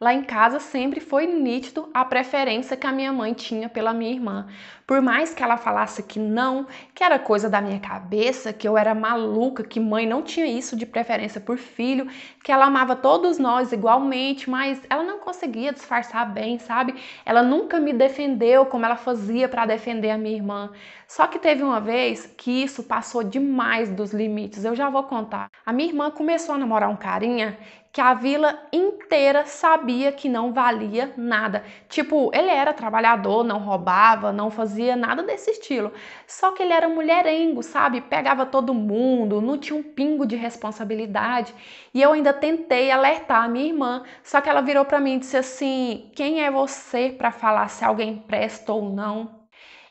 Lá em casa sempre foi nítido a preferência que a minha mãe tinha pela minha irmã. Por mais que ela falasse que não, que era coisa da minha cabeça, que eu era maluca, que mãe não tinha isso de preferência por filho, que ela amava todos nós igualmente, mas ela não conseguia disfarçar bem, sabe? Ela nunca me defendeu como ela fazia para defender a minha irmã. Só que teve uma vez que isso passou demais dos limites, eu já vou contar. A minha irmã começou a namorar um carinha que a vila inteira sabia que não valia nada. Tipo, ele era trabalhador, não roubava, não fazia nada desse estilo. Só que ele era mulherengo, sabe? Pegava todo mundo, não tinha um pingo de responsabilidade. E eu ainda tentei alertar a minha irmã, só que ela virou para mim e disse assim: "Quem é você para falar se alguém presta ou não?"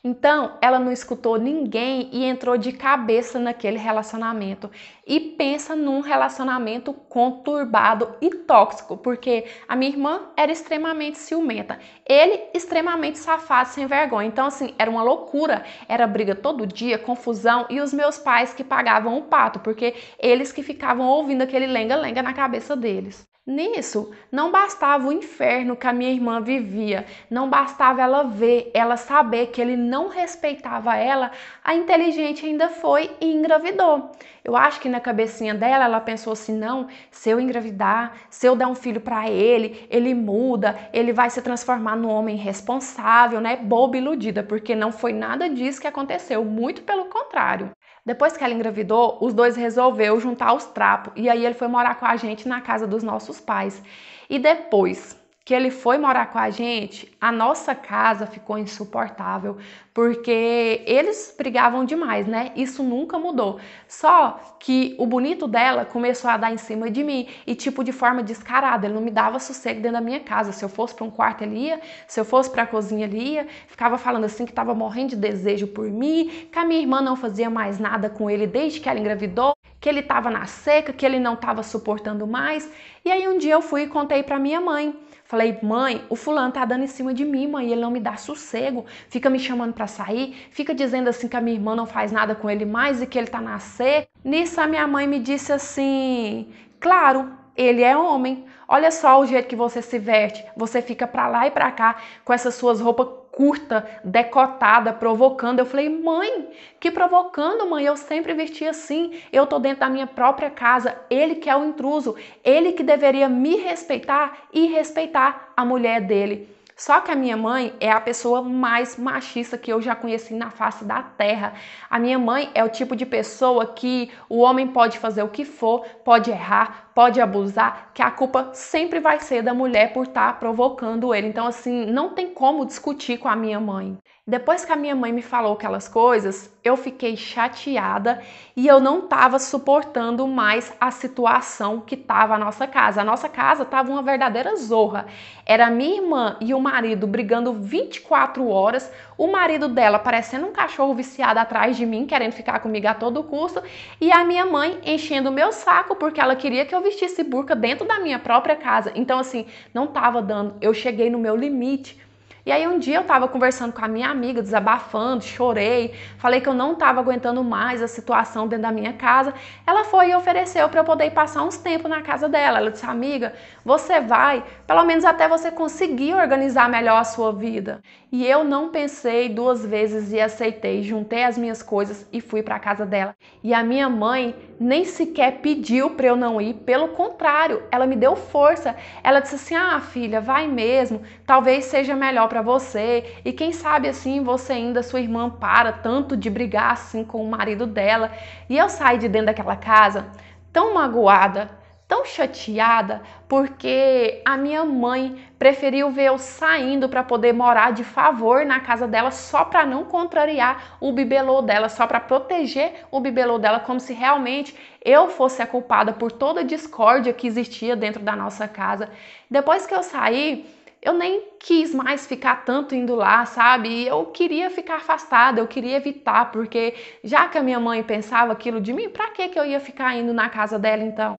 Então, ela não escutou ninguém e entrou de cabeça naquele relacionamento. E pensa num relacionamento conturbado e tóxico, porque a minha irmã era extremamente ciumenta, ele extremamente safado, sem vergonha. Então, assim, era uma loucura, era briga todo dia, confusão e os meus pais que pagavam o pato, porque eles que ficavam ouvindo aquele lenga-lenga na cabeça deles. Nisso, não bastava o inferno que a minha irmã vivia, não bastava ela ver, ela saber que ele não respeitava ela, a inteligente ainda foi e engravidou. Eu acho que na cabecinha dela ela pensou assim: não, se eu engravidar, se eu der um filho para ele, ele muda, ele vai se transformar num homem responsável, né? Boba iludida, porque não foi nada disso que aconteceu, muito pelo contrário. Depois que ela engravidou, os dois resolveu juntar os trapos e aí ele foi morar com a gente na casa dos nossos pais. E depois que ele foi morar com a gente, a nossa casa ficou insuportável, porque eles brigavam demais, né? Isso nunca mudou. Só que o bonito dela começou a dar em cima de mim e tipo de forma descarada, ele não me dava sossego dentro da minha casa. Se eu fosse para um quarto ele ia, se eu fosse para a cozinha ele ia, ficava falando assim que estava morrendo de desejo por mim, que a minha irmã não fazia mais nada com ele desde que ela engravidou que ele estava na seca, que ele não estava suportando mais. E aí um dia eu fui e contei para minha mãe. Falei, mãe, o fulano tá dando em cima de mim, mãe, ele não me dá sossego, fica me chamando para sair, fica dizendo assim que a minha irmã não faz nada com ele mais e que ele tá nascer. Nisso a minha mãe me disse assim: claro, ele é homem. Olha só o jeito que você se veste, você fica pra lá e pra cá com essas suas roupas curta, decotada, provocando. Eu falei, mãe, que provocando, mãe? Eu sempre vesti assim. Eu tô dentro da minha própria casa. Ele que é o intruso. Ele que deveria me respeitar e respeitar a mulher dele. Só que a minha mãe é a pessoa mais machista que eu já conheci na face da terra. A minha mãe é o tipo de pessoa que o homem pode fazer o que for, pode errar, pode abusar, que a culpa sempre vai ser da mulher por estar tá provocando ele. Então, assim, não tem como discutir com a minha mãe. Depois que a minha mãe me falou aquelas coisas, eu fiquei chateada e eu não estava suportando mais a situação que estava a nossa casa. A nossa casa estava uma verdadeira zorra. Era minha irmã e o marido brigando 24 horas, o marido dela parecendo um cachorro viciado atrás de mim, querendo ficar comigo a todo custo, e a minha mãe enchendo o meu saco porque ela queria que eu vestir esse burca dentro da minha própria casa. Então, assim, não tava dando. Eu cheguei no meu limite e aí um dia eu estava conversando com a minha amiga, desabafando, chorei, falei que eu não estava aguentando mais a situação dentro da minha casa. Ela foi e ofereceu para eu poder passar uns tempos na casa dela. Ela disse: "Amiga, você vai, pelo menos até você conseguir organizar melhor a sua vida". E eu não pensei duas vezes e aceitei, juntei as minhas coisas e fui para a casa dela. E a minha mãe nem sequer pediu para eu não ir, pelo contrário, ela me deu força. Ela disse assim: "Ah, filha, vai mesmo, talvez seja melhor para para você. E quem sabe assim você ainda, sua irmã, para tanto de brigar assim com o marido dela. E eu saí de dentro daquela casa tão magoada, tão chateada, porque a minha mãe preferiu ver eu saindo para poder morar de favor na casa dela só para não contrariar o bibelô dela, só para proteger o bibelô dela, como se realmente eu fosse a culpada por toda a discórdia que existia dentro da nossa casa. Depois que eu saí, eu nem quis mais ficar tanto indo lá, sabe? Eu queria ficar afastada, eu queria evitar, porque já que a minha mãe pensava aquilo de mim, pra que que eu ia ficar indo na casa dela então?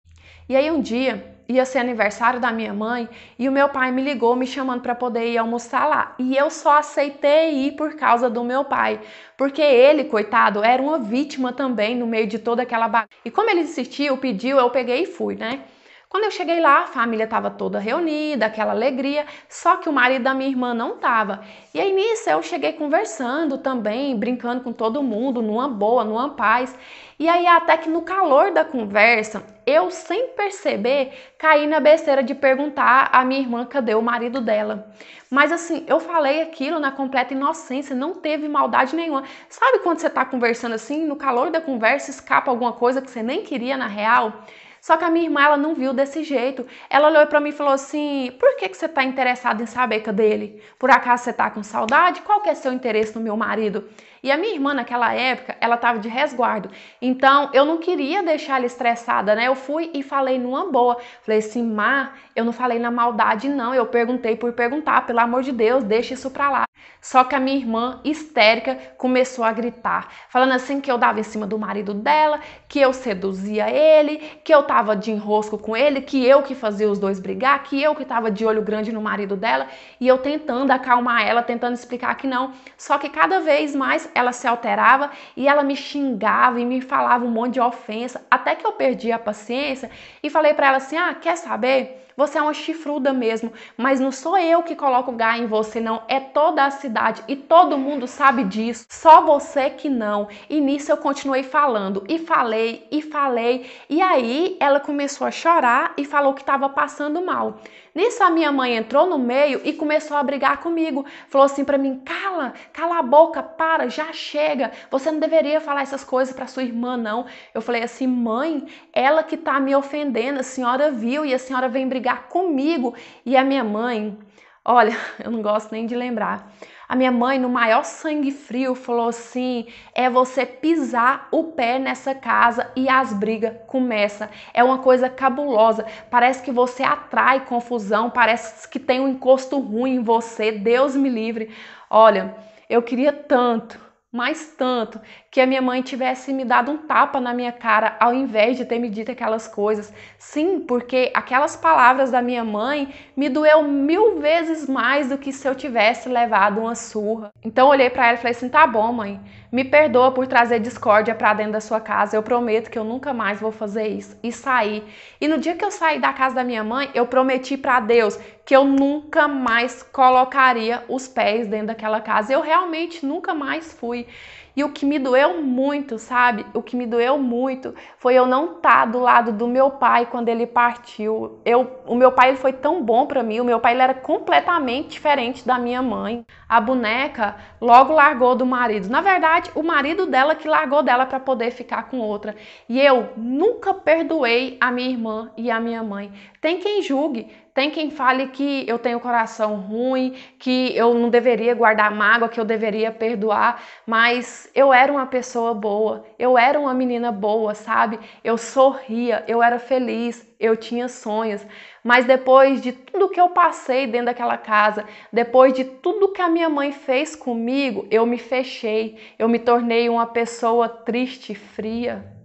E aí um dia ia ser aniversário da minha mãe e o meu pai me ligou me chamando para poder ir almoçar lá. E eu só aceitei ir por causa do meu pai, porque ele, coitado, era uma vítima também no meio de toda aquela bagunça. E como ele insistiu, pediu, eu peguei e fui, né? Quando eu cheguei lá, a família estava toda reunida, aquela alegria, só que o marido da minha irmã não estava. E aí nisso eu cheguei conversando também, brincando com todo mundo, numa boa, numa paz. E aí até que no calor da conversa, eu sem perceber, caí na besteira de perguntar à minha irmã cadê o marido dela. Mas assim, eu falei aquilo na completa inocência, não teve maldade nenhuma. Sabe quando você está conversando assim, no calor da conversa escapa alguma coisa que você nem queria na real? Só que a minha irmã, ela não viu desse jeito. Ela olhou para mim e falou assim: por que, que você tá interessada em saber é dele? Por acaso você tá com saudade? Qual que é seu interesse no meu marido? E a minha irmã, naquela época, ela tava de resguardo. Então, eu não queria deixar ela estressada, né? Eu fui e falei numa boa. Falei assim, má, eu não falei na maldade, não. Eu perguntei por perguntar, pelo amor de Deus, deixa isso pra lá. Só que a minha irmã, histérica, começou a gritar, falando assim que eu dava em cima do marido dela, que eu seduzia ele, que eu tava de enrosco com ele, que eu que fazia os dois brigar, que eu que tava de olho grande no marido dela, e eu tentando acalmar ela, tentando explicar que não. Só que cada vez mais ela se alterava e ela me xingava e me falava um monte de ofensa, até que eu perdi a paciência e falei para ela assim: "Ah, quer saber? você é uma chifruda mesmo, mas não sou eu que coloco gás em você, não. É toda a cidade e todo mundo sabe disso, só você que não. E nisso eu continuei falando, e falei, e falei. E aí ela começou a chorar e falou que estava passando mal. Nisso a minha mãe entrou no meio e começou a brigar comigo. Falou assim para mim: "Cala, cala a boca, para, já chega. Você não deveria falar essas coisas para sua irmã não". Eu falei assim: "Mãe, ela que tá me ofendendo, a senhora viu e a senhora vem brigar comigo". E a minha mãe Olha, eu não gosto nem de lembrar. A minha mãe, no maior sangue frio, falou assim: é você pisar o pé nessa casa e as brigas começam. É uma coisa cabulosa. Parece que você atrai confusão, parece que tem um encosto ruim em você. Deus me livre. Olha, eu queria tanto, mas tanto, que a minha mãe tivesse me dado um tapa na minha cara ao invés de ter me dito aquelas coisas. Sim, porque aquelas palavras da minha mãe me doeu mil vezes mais do que se eu tivesse levado uma surra. Então olhei para ela e falei assim: tá bom, mãe, me perdoa por trazer discórdia para dentro da sua casa, eu prometo que eu nunca mais vou fazer isso. E saí. E no dia que eu saí da casa da minha mãe, eu prometi para Deus que eu nunca mais colocaria os pés dentro daquela casa. Eu realmente nunca mais fui. E o que me doeu doeu muito, sabe? O que me doeu muito foi eu não estar tá do lado do meu pai quando ele partiu. Eu, o meu pai ele foi tão bom para mim, o meu pai ele era completamente diferente da minha mãe. A boneca logo largou do marido. Na verdade, o marido dela que largou dela para poder ficar com outra. E eu nunca perdoei a minha irmã e a minha mãe. Tem quem julgue, tem quem fale que eu tenho coração ruim, que eu não deveria guardar mágoa, que eu deveria perdoar, mas eu era uma pessoa boa, eu era uma menina boa, sabe? Eu sorria, eu era feliz, eu tinha sonhos, mas depois de tudo que eu passei dentro daquela casa, depois de tudo que a minha mãe fez comigo, eu me fechei, eu me tornei uma pessoa triste, fria.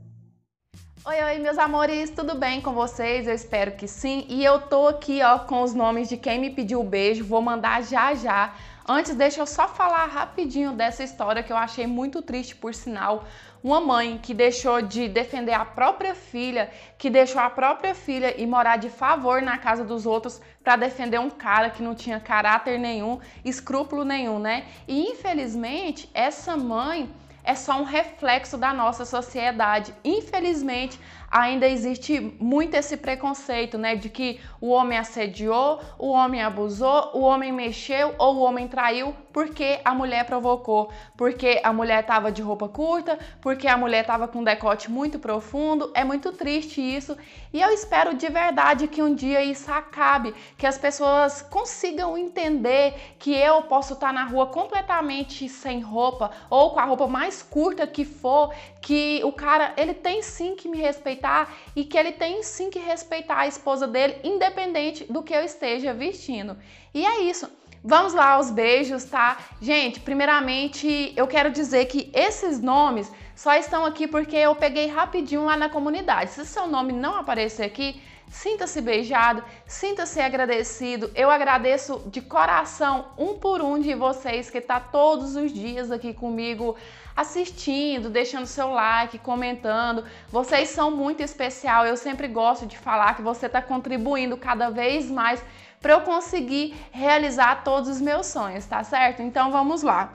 Oi, oi, meus amores, tudo bem com vocês? Eu espero que sim. E eu tô aqui, ó, com os nomes de quem me pediu o beijo, vou mandar já já. Antes, deixa eu só falar rapidinho dessa história que eu achei muito triste, por sinal. Uma mãe que deixou de defender a própria filha, que deixou a própria filha e morar de favor na casa dos outros para defender um cara que não tinha caráter nenhum, escrúpulo nenhum, né? E infelizmente, essa mãe é só um reflexo da nossa sociedade, infelizmente, ainda existe muito esse preconceito, né, de que o homem assediou, o homem abusou, o homem mexeu ou o homem traiu porque a mulher provocou, porque a mulher tava de roupa curta, porque a mulher tava com um decote muito profundo. É muito triste isso e eu espero de verdade que um dia isso acabe, que as pessoas consigam entender que eu posso estar tá na rua completamente sem roupa ou com a roupa mais curta que for, que o cara ele tem sim que me respeitar respeitar e que ele tem sim que respeitar a esposa dele, independente do que eu esteja vestindo. E é isso. Vamos lá aos beijos, tá? Gente, primeiramente eu quero dizer que esses nomes só estão aqui porque eu peguei rapidinho lá na comunidade. Se seu nome não aparecer aqui, Sinta-se beijado, sinta-se agradecido. Eu agradeço de coração um por um de vocês que está todos os dias aqui comigo assistindo, deixando seu like, comentando. Vocês são muito especial. Eu sempre gosto de falar que você está contribuindo cada vez mais para eu conseguir realizar todos os meus sonhos, tá certo? Então vamos lá.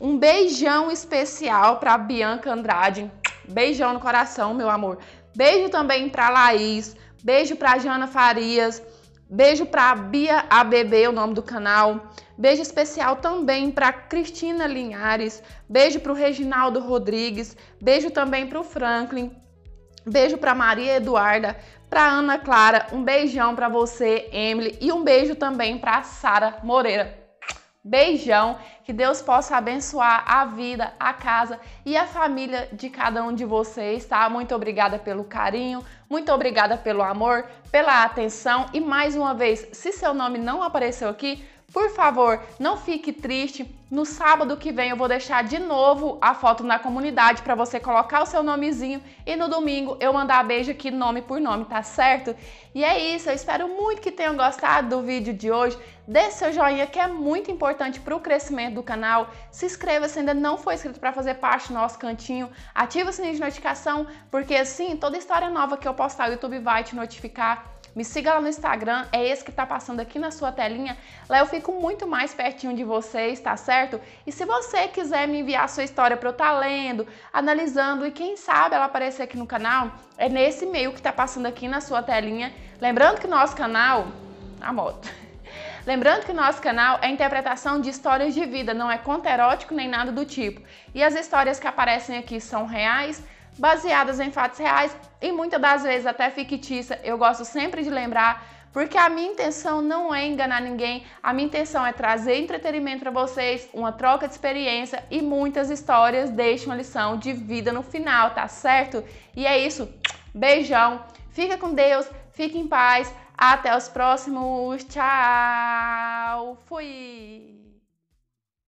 Um beijão especial para Bianca Andrade. Beijão no coração, meu amor. Beijo também para Laís, Beijo pra Jana Farias. Beijo pra Bia ABB, o nome do canal. Beijo especial também para Cristina Linhares. Beijo para o Reginaldo Rodrigues. Beijo também para o Franklin. Beijo para Maria Eduarda, para Ana Clara. Um beijão para você, Emily, e um beijo também para Sara Moreira. Beijão, que Deus possa abençoar a vida, a casa e a família de cada um de vocês, tá? Muito obrigada pelo carinho, muito obrigada pelo amor, pela atenção e mais uma vez, se seu nome não apareceu aqui, por favor, não fique triste. No sábado que vem eu vou deixar de novo a foto na comunidade para você colocar o seu nomezinho e no domingo eu mandar beijo aqui nome por nome, tá certo? E é isso, eu espero muito que tenham gostado do vídeo de hoje. Dê seu joinha que é muito importante para o crescimento do canal. Se inscreva se ainda não for inscrito para fazer parte do nosso cantinho. Ative o sininho de notificação porque assim toda história nova que eu postar o YouTube vai te notificar. Me siga lá no Instagram, é esse que está passando aqui na sua telinha. Lá eu fico muito mais pertinho de vocês, tá certo? E se você quiser me enviar sua história para eu estar tá lendo, analisando e quem sabe ela aparecer aqui no canal, é nesse e-mail que está passando aqui na sua telinha. Lembrando que o nosso canal, a moto. Lembrando que o nosso canal é interpretação de histórias de vida, não é conto erótico nem nada do tipo. E as histórias que aparecem aqui são reais, baseadas em fatos reais e muitas das vezes até fictícia. Eu gosto sempre de lembrar, porque a minha intenção não é enganar ninguém, a minha intenção é trazer entretenimento para vocês, uma troca de experiência e muitas histórias deixam uma lição de vida no final, tá certo? E é isso. Beijão. Fica com Deus, fique em paz. Até os próximos. Tchau. Fui.